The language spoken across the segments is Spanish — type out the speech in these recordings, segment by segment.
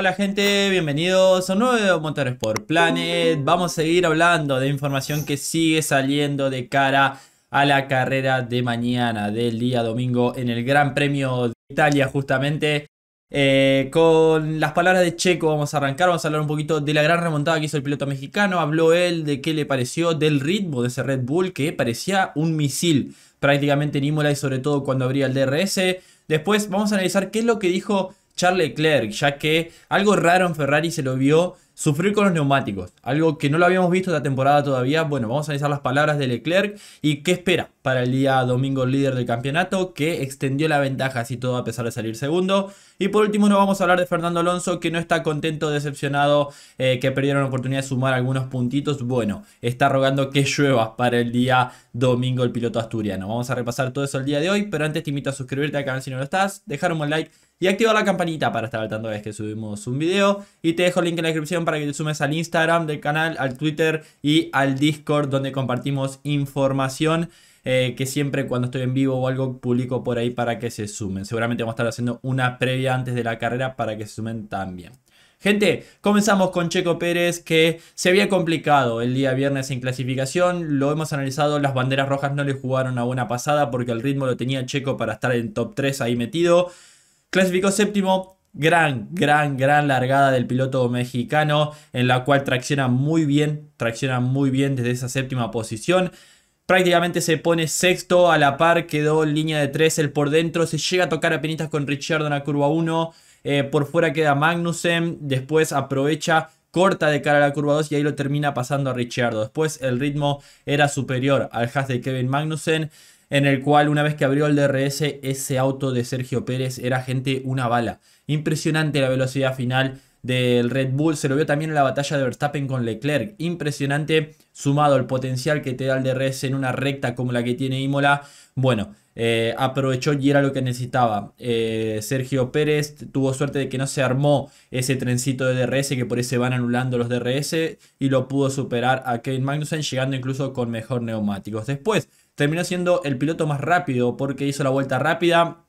Hola gente, bienvenidos a un nuevo por Planet. Vamos a seguir hablando de información que sigue saliendo de cara a la carrera de mañana, del día domingo, en el Gran Premio de Italia justamente. Eh, con las palabras de Checo vamos a arrancar, vamos a hablar un poquito de la gran remontada que hizo el piloto mexicano. Habló él de qué le pareció, del ritmo de ese Red Bull que parecía un misil prácticamente en Imola y sobre todo cuando abría el DRS. Después vamos a analizar qué es lo que dijo Charles Leclerc, ya que algo raro en Ferrari se lo vio Sufrir con los neumáticos, algo que no lo habíamos visto esta temporada todavía. Bueno, vamos a analizar las palabras de Leclerc y qué espera para el día domingo el líder del campeonato, que extendió la ventaja así todo a pesar de salir segundo. Y por último nos vamos a hablar de Fernando Alonso, que no está contento, decepcionado, eh, que perdieron la oportunidad de sumar algunos puntitos. Bueno, está rogando que llueva para el día domingo el piloto asturiano. Vamos a repasar todo eso el día de hoy, pero antes te invito a suscribirte al canal si no lo estás, dejar un buen like y activar la campanita para estar al tanto de vez que subimos un video. Y te dejo el link en la descripción para que te sumes al Instagram del canal, al Twitter y al Discord donde compartimos información. Eh, que siempre cuando estoy en vivo o algo publico por ahí para que se sumen. Seguramente vamos a estar haciendo una previa antes de la carrera para que se sumen también. Gente, comenzamos con Checo Pérez que se había complicado el día viernes en clasificación, lo hemos analizado, las banderas rojas no le jugaron a buena pasada porque el ritmo lo tenía Checo para estar en top 3 ahí metido. Clasificó séptimo, Gran, gran, gran largada del piloto mexicano en la cual tracciona muy bien, tracciona muy bien desde esa séptima posición. Prácticamente se pone sexto, a la par quedó en línea de tres el por dentro, se llega a tocar a penitas con Richard en la curva 1, eh, por fuera queda Magnussen, después aprovecha corta de cara a la curva 2 y ahí lo termina pasando a Richard Después el ritmo era superior al Haas de Kevin Magnussen en el cual una vez que abrió el DRS ese auto de Sergio Pérez era gente una bala. Impresionante la velocidad final del Red Bull, se lo vio también en la batalla de Verstappen con Leclerc, impresionante sumado al potencial que te da el DRS en una recta como la que tiene Imola, bueno, eh, aprovechó y era lo que necesitaba. Eh, Sergio Pérez tuvo suerte de que no se armó ese trencito de DRS que por eso van anulando los DRS y lo pudo superar a Kevin Magnussen llegando incluso con mejor neumáticos. Después, terminó siendo el piloto más rápido porque hizo la vuelta rápida,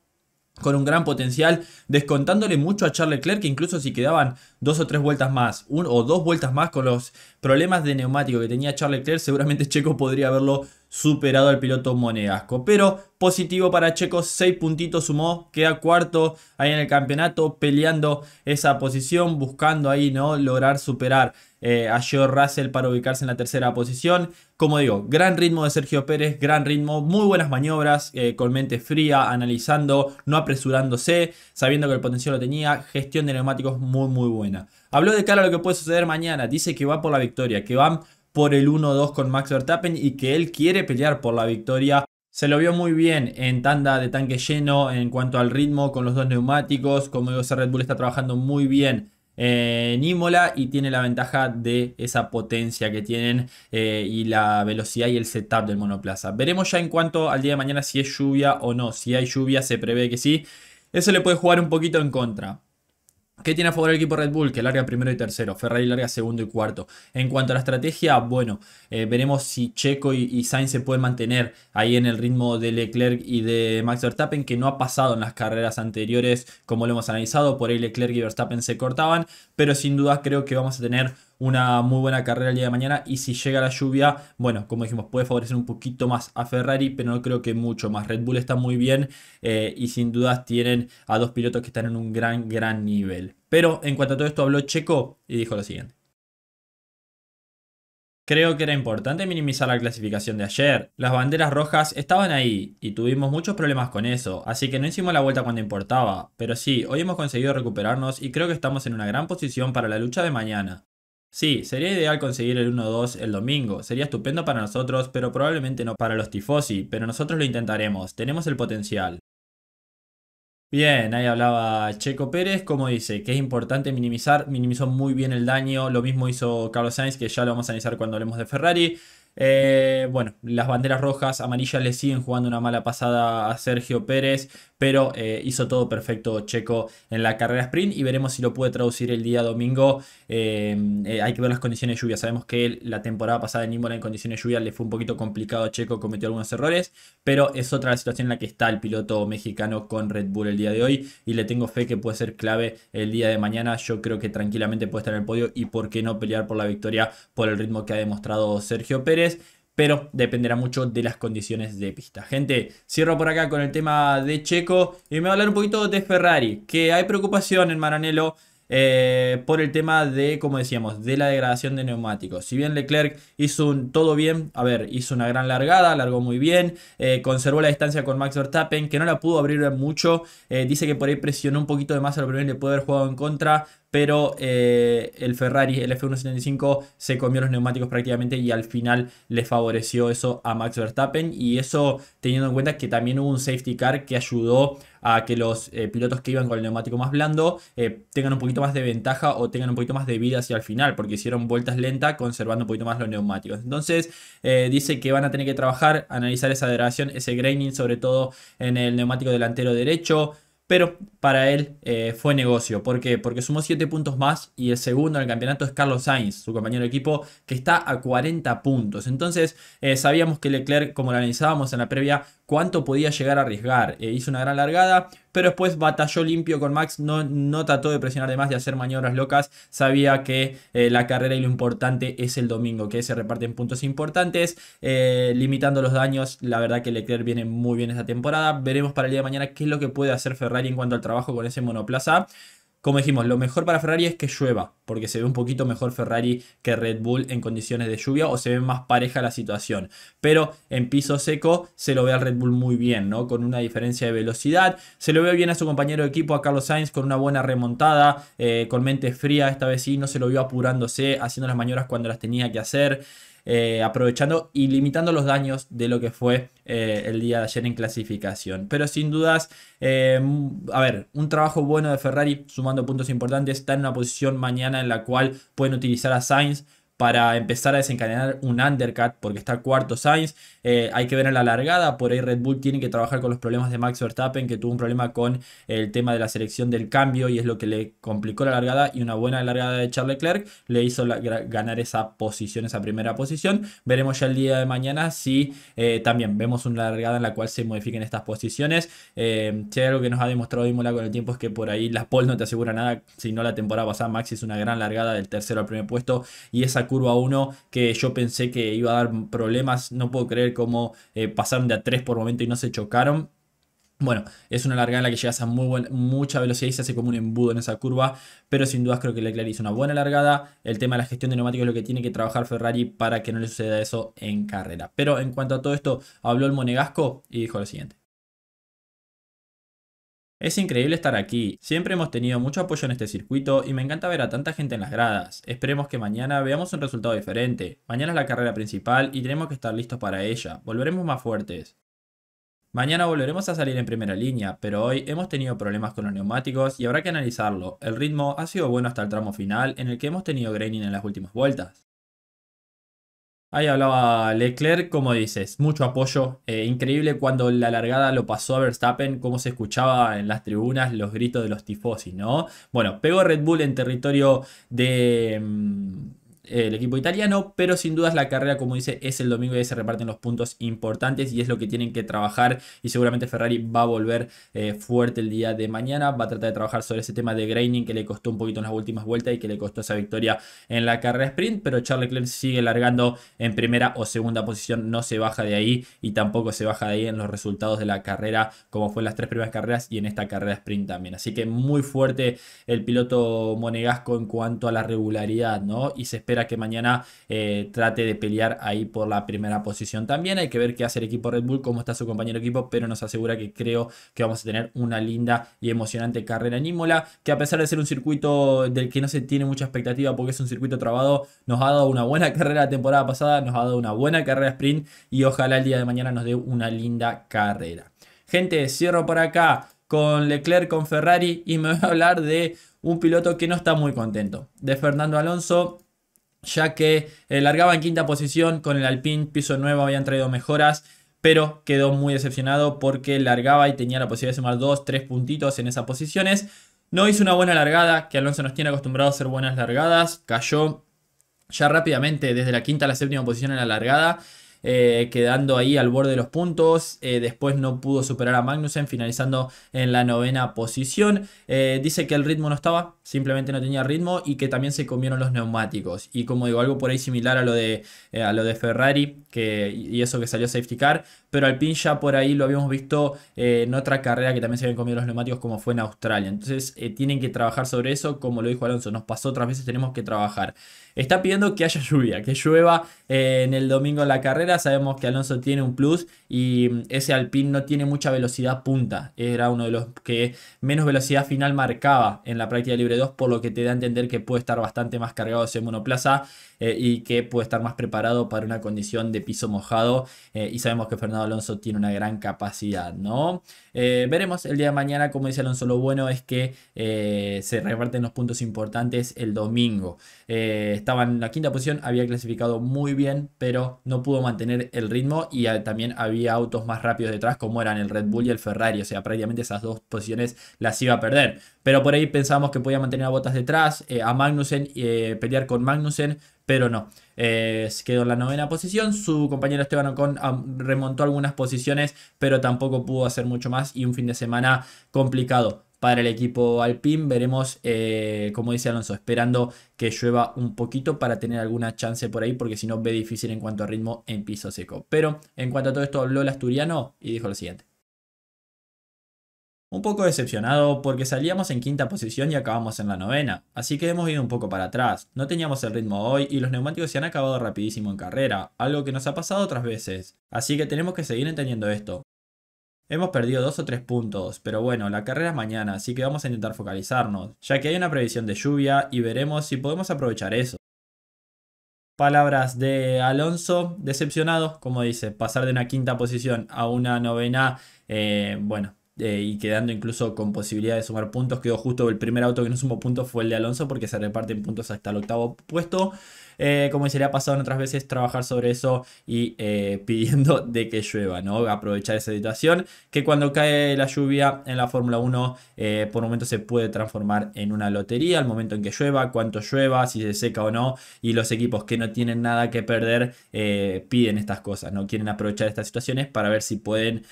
con un gran potencial, descontándole mucho a Charles Leclerc, que incluso si quedaban dos o tres vueltas más, uno o dos vueltas más con los problemas de neumático que tenía Charles Leclerc, seguramente Checo podría haberlo superado al piloto monegasco. Pero positivo para Checo, seis puntitos sumó, queda cuarto ahí en el campeonato, peleando esa posición, buscando ahí, ¿no? Lograr superar eh, a George Russell para ubicarse en la tercera posición. Como digo, gran ritmo de Sergio Pérez, gran ritmo, muy buenas maniobras, eh, con mente fría, analizando, no apresurándose, sabiendo que el potencial lo tenía, gestión de neumáticos muy muy buena. Habló de cara lo que puede suceder mañana, dice que va por la victoria, que van por el 1-2 con Max Verstappen y que él quiere pelear por la victoria. Se lo vio muy bien en tanda de tanque lleno en cuanto al ritmo con los dos neumáticos, como digo, ese Red Bull está trabajando muy bien en eh, Imola y tiene la ventaja de esa potencia que tienen eh, y la velocidad y el setup del monoplaza. Veremos ya en cuanto al día de mañana si es lluvia o no. Si hay lluvia se prevé que sí. Eso le puede jugar un poquito en contra. ¿Qué tiene a favor el equipo Red Bull? Que larga primero y tercero. Ferrari larga segundo y cuarto. En cuanto a la estrategia, bueno, eh, veremos si Checo y, y, Sainz se pueden mantener ahí en el ritmo de Leclerc y de Max Verstappen, que no ha pasado en las carreras anteriores, como lo hemos analizado. Por ahí Leclerc y Verstappen se cortaban, pero sin duda creo que vamos a tener una muy buena carrera el día de mañana. Y si llega la lluvia, bueno, como dijimos, puede favorecer un poquito más a Ferrari, pero no creo que mucho más. Red Bull está muy bien eh, y sin dudas tienen a dos pilotos que están en un gran, gran nivel. Pero en cuanto a todo esto habló Checo y dijo lo siguiente. Creo que era importante minimizar la clasificación de ayer. Las banderas rojas estaban ahí y tuvimos muchos problemas con eso, así que no hicimos la vuelta cuando importaba. Pero sí, hoy hemos conseguido recuperarnos y creo que estamos en una gran posición para la lucha de mañana. Sí, sería ideal conseguir el 1-2 el domingo, sería estupendo para nosotros, pero probablemente no para los tifosi, pero nosotros lo intentaremos, tenemos el potencial. Bien, ahí hablaba Checo Pérez, como dice, que es importante minimizar, minimizó muy bien el daño, lo mismo hizo Carlos Sainz, que ya lo vamos a analizar cuando hablemos de Ferrari. Eh, bueno, las banderas rojas, amarillas le siguen jugando una mala pasada a Sergio Pérez pero eh, hizo todo perfecto Checo en la carrera sprint y veremos si lo puede traducir el día domingo. Em, eh, hay que ver las condiciones de lluvia. Sabemos que la temporada pasada en Imola en condiciones de lluvia le fue un poquito complicado a Checo, cometió algunos errores, pero es otra la situación en la que está el piloto mexicano con Red Bull el día de hoy y le tengo fe que puede ser clave el día de mañana. Yo creo que tranquilamente puede estar en el podio y por qué no pelear por la victoria por el ritmo que ha demostrado Sergio Pérez pero dependerá mucho de las condiciones de pista. Gente, cierro por acá con el tema de Checo y me voy a hablar un poquito de Ferrari, que hay preocupación en Maranello. Eh, por el tema de, como decíamos, de la degradación de neumáticos. Si bien Leclerc hizo un, todo bien, a ver, hizo una gran largada, largó muy bien, eh, conservó la distancia con Max Verstappen, que no la pudo abrir mucho, eh, dice que por ahí presionó un poquito de más, al principio primero le puede haber jugado en contra, pero eh, el Ferrari, el F175, se comió los neumáticos prácticamente y al final le favoreció eso a Max Verstappen. Y eso teniendo en cuenta que también hubo un safety car que ayudó a que los eh, pilotos que iban con el neumático más blando eh, tengan un poquito más de ventaja o tengan un poquito más de vida hacia el final, porque hicieron vueltas lentas conservando un poquito más los neumáticos. Entonces dice que van a tener que trabajar, analizar esa degradación, ese graining, sobre todo en el neumático delantero derecho. Pero para él eh, fue negocio. ¿Por qué? Porque sumó 7 puntos más y el segundo en el campeonato es Carlos Sainz, su compañero de equipo, que está a 40 puntos. Entonces eh, sabíamos que Leclerc, como lo analizábamos en la previa, cuánto podía llegar a arriesgar. Eh, hizo una gran largada, pero después batalló limpio con Max, no, no trató de presionar de más, de hacer maniobras locas, sabía que eh, la carrera y lo importante es el domingo, que se reparten puntos importantes, eh, limitando los daños, la verdad que Leclerc viene muy bien esta temporada, veremos para el día de mañana qué es lo que puede hacer Ferrari en cuanto al trabajo con ese monoplaza, como dijimos, lo mejor para Ferrari es que llueva, porque se ve un poquito mejor Ferrari que Red Bull en condiciones de lluvia o se ve más pareja la situación. Pero en piso seco se lo ve al Red Bull muy bien, ¿no? Con una diferencia de velocidad. Se lo ve bien a su compañero de equipo, a Carlos Sainz, con una buena remontada, eh, con mente fría. Esta vez y no se lo vio apurándose, haciendo las maniobras cuando las tenía que hacer. Eh, aprovechando y limitando los daños de lo que fue eh, el día de ayer en clasificación. Pero sin dudas, eh, mm, a ver, un trabajo bueno de Ferrari sumando puntos importantes, está en una posición mañana en la cual pueden utilizar a Sainz para empezar a desencadenar un undercut porque está cuarto Sainz. Eh, hay que ver en la largada, por ahí Red Bull tiene que trabajar con los problemas de Max Verstappen que tuvo un problema con el tema de la selección del cambio y es lo que le complicó la largada y una buena largada de Charles Leclerc le hizo ganar esa posición, esa primera posición. Veremos ya el día de mañana si eh, también vemos una largada en la cual se modifiquen estas posiciones. Eh, si algo que nos ha demostrado Imola con el tiempo es que por ahí las pole no te asegura nada, si no la temporada pasada Max es una gran largada del tercero al primer puesto y esa curva 1 que yo pensé que iba a dar problemas. No puedo creer cómo eh, pasaron de a 3 por momento y no se chocaron. Bueno, es una largada en la que llegas a muy mucha velocidad y se hace como un embudo en esa curva, pero sin dudas creo que Leclerc hizo una buena largada. El tema de la gestión de neumáticos es lo que tiene que trabajar Ferrari para que no le suceda eso en carrera. Pero en cuanto a todo esto, habló el Monegasco y dijo lo siguiente. Es increíble estar aquí, siempre hemos tenido mucho apoyo en este circuito y me encanta ver a tanta gente en las gradas. Esperemos que mañana veamos un resultado diferente. Mañana es la carrera principal y tenemos que estar listos para ella, volveremos más fuertes. Mañana volveremos a salir en primera línea, pero hoy hemos tenido problemas con los neumáticos y habrá que analizarlo. El ritmo ha sido bueno hasta el tramo final en el que hemos tenido graining en las últimas vueltas. Ahí hablaba Leclerc, como dices, mucho apoyo. Eh, increíble cuando la largada lo pasó a Verstappen, cómo se escuchaba en las tribunas los gritos de los tifosis, ¿no? Bueno, pegó Red Bull en territorio de. Mm, el equipo italiano, pero sin dudas la carrera, como dice, es el domingo y ahí se reparten los puntos importantes y es lo que tienen que trabajar y seguramente Ferrari va a volver eh, fuerte el día de mañana, va a tratar de trabajar sobre ese tema de graining que le costó un poquito en las últimas vueltas y que le costó esa victoria en la carrera sprint, pero Charles Leclerc sigue largando en primera o segunda posición, no se baja de ahí y tampoco se baja de ahí en los resultados de la carrera como fue en las tres primeras carreras y en esta carrera sprint también, así que muy fuerte el piloto monegasco en cuanto a la regularidad, ¿no? Y se espera que mañana eh, trate de pelear ahí por la primera posición también. Hay que ver qué hace el equipo Red Bull, cómo está su compañero equipo, pero nos asegura que creo que vamos a tener una linda y emocionante carrera en Imola, que a pesar de ser un circuito del que no se tiene mucha expectativa porque es un circuito trabado, nos ha dado una buena carrera la temporada pasada, nos ha dado una buena carrera sprint y ojalá el día de mañana nos dé una linda carrera. Gente, cierro por acá con Leclerc, con Ferrari y me voy a hablar de un piloto que no está muy contento, de Fernando Alonso ya que eh, largaba en quinta posición con el Alpine, piso nuevo, habían traído mejoras, pero quedó muy decepcionado porque largaba y tenía la posibilidad de sumar 2, 3 puntitos en esas posiciones. No hizo una buena largada, que Alonso nos tiene acostumbrados a hacer buenas largadas, cayó ya rápidamente desde la quinta a la séptima posición en la largada. Eh, quedando ahí al borde de los puntos. Eh, después no pudo superar a Magnussen, finalizando en la novena posición. Eh, dice que el ritmo no estaba, simplemente no tenía ritmo y que también se comieron los neumáticos. Y como digo, algo por ahí similar a lo de, a lo de Ferrari que, y eso que salió safety car pero Alpine ya por ahí lo habíamos visto eh, en otra carrera que también se habían comido los neumáticos como fue en Australia. Entonces eh, tienen que trabajar sobre eso, como lo dijo Alonso, nos pasó otras veces, tenemos que trabajar. Está pidiendo que haya lluvia, que llueva eh, en el domingo en la carrera, sabemos que Alonso tiene un plus y mm, ese Alpine no tiene mucha velocidad punta, era uno de los que menos velocidad final marcaba en la práctica libre 2, por lo que te da a entender que puede estar bastante más cargado ese monoplaza y que puede estar más preparado para una condición de piso mojado y sabemos que Fernando Alonso tiene una gran capacidad, ¿no? Eh, veremos el día de mañana, como dice Alonso, lo bueno es que eh, se reparten los puntos importantes el domingo. Eh, estaba en la quinta posición, había clasificado muy bien, pero no pudo mantener el ritmo y también había autos más rápidos detrás, como eran el Red Bull y el Ferrari, o sea, prácticamente esas dos posiciones las iba a perder. Pero por ahí pensamos que podía mantener a Botas detrás, a Magnussen, pelear con Magnussen, pero no. Eh, quedó en la novena posición. Su compañero Esteban Ocon remontó algunas posiciones, pero tampoco pudo hacer mucho más y un fin de semana complicado para el equipo Alpine. Veremos, eh, como dice Alonso, esperando que llueva un poquito para tener alguna chance por ahí, porque si no ve difícil en cuanto a ritmo en piso seco. Pero en cuanto a todo esto habló el asturiano y dijo lo siguiente. Un poco decepcionado porque salíamos en quinta posición y acabamos en la novena, así que hemos ido un poco para atrás. No teníamos el ritmo hoy y los neumáticos se han acabado rapidísimo en carrera, algo que nos ha pasado otras veces, así que tenemos que seguir entendiendo esto. Hemos perdido dos o tres puntos, pero bueno, la carrera es mañana, así que vamos a intentar focalizarnos, ya que hay una previsión de lluvia y veremos si podemos aprovechar eso. Palabras de Alonso, decepcionado, como dice, pasar de una quinta posición a una novena, eh, bueno, eh, y quedando incluso con posibilidad de sumar puntos. Quedó justo el primer auto que no sumó puntos fue el de Alonso porque se reparten puntos hasta el octavo puesto. Eh, como se le ha pasado en otras veces, trabajar sobre eso y eh, pidiendo de que llueva, ¿no? Aprovechar esa situación que cuando cae la lluvia en la Fórmula 1 eh, por momento se puede transformar en una lotería, al momento en que llueva, cuánto llueva, si se seca o no, y los equipos que no tienen nada que perder piden estas cosas, ¿no? Quieren aprovechar estas situaciones para ver si pueden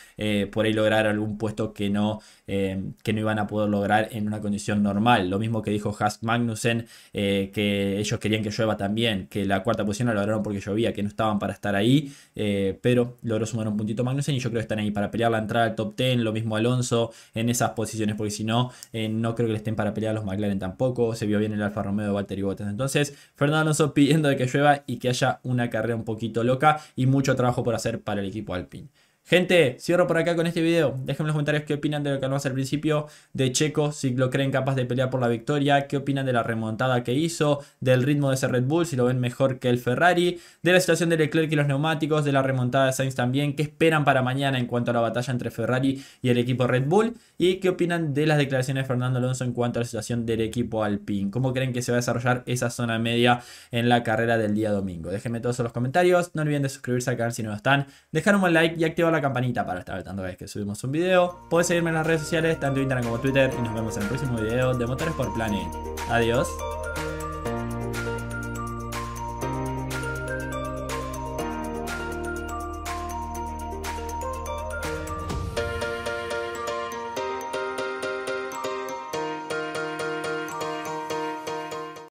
por ahí lograr algún puesto que no Em, que no iban a poder lograr en una condición normal. Lo mismo que dijo Hask Magnussen, eh, que ellos querían que llueva también, que la cuarta posición la lograron porque llovía, que no estaban para estar ahí, eh, pero logró sumar un puntito Magnussen y yo creo que están ahí para pelear la entrada al top 10, lo mismo Alonso en esas posiciones, porque si no, eh, no creo que le estén para pelear a los McLaren tampoco, se vio bien el Alfa Romeo de Valtteri Bottas. Entonces, Fernando Alonso pidiendo de que llueva y que haya una carrera un poquito loca y mucho trabajo por hacer para el equipo Alpine. Gente, cierro por acá con este video. Déjenme en los comentarios qué opinan de lo que hablamos al principio de Checo, si lo creen capaz de pelear por la victoria, qué opinan de la remontada que hizo, del ritmo de ese Red Bull, si lo ven mejor que el Ferrari, de la situación de Leclerc y los neumáticos, de la remontada de Sainz también, qué esperan para mañana en cuanto a la batalla entre Ferrari y el equipo Red Bull y qué opinan de las declaraciones de Fernando Alonso en cuanto a la situación del equipo Alpine. ¿Cómo creen que se va a desarrollar esa zona media en la carrera del día domingo? Déjenme todos en los comentarios. No olviden de suscribirse al canal si no lo están, dejar un buen like y activar la campanita para estar tanto vez que subimos un video. Puedes seguirme en las redes sociales, tanto Instagram como Twitter, y nos vemos en el próximo video de Motores por Planet. Adiós.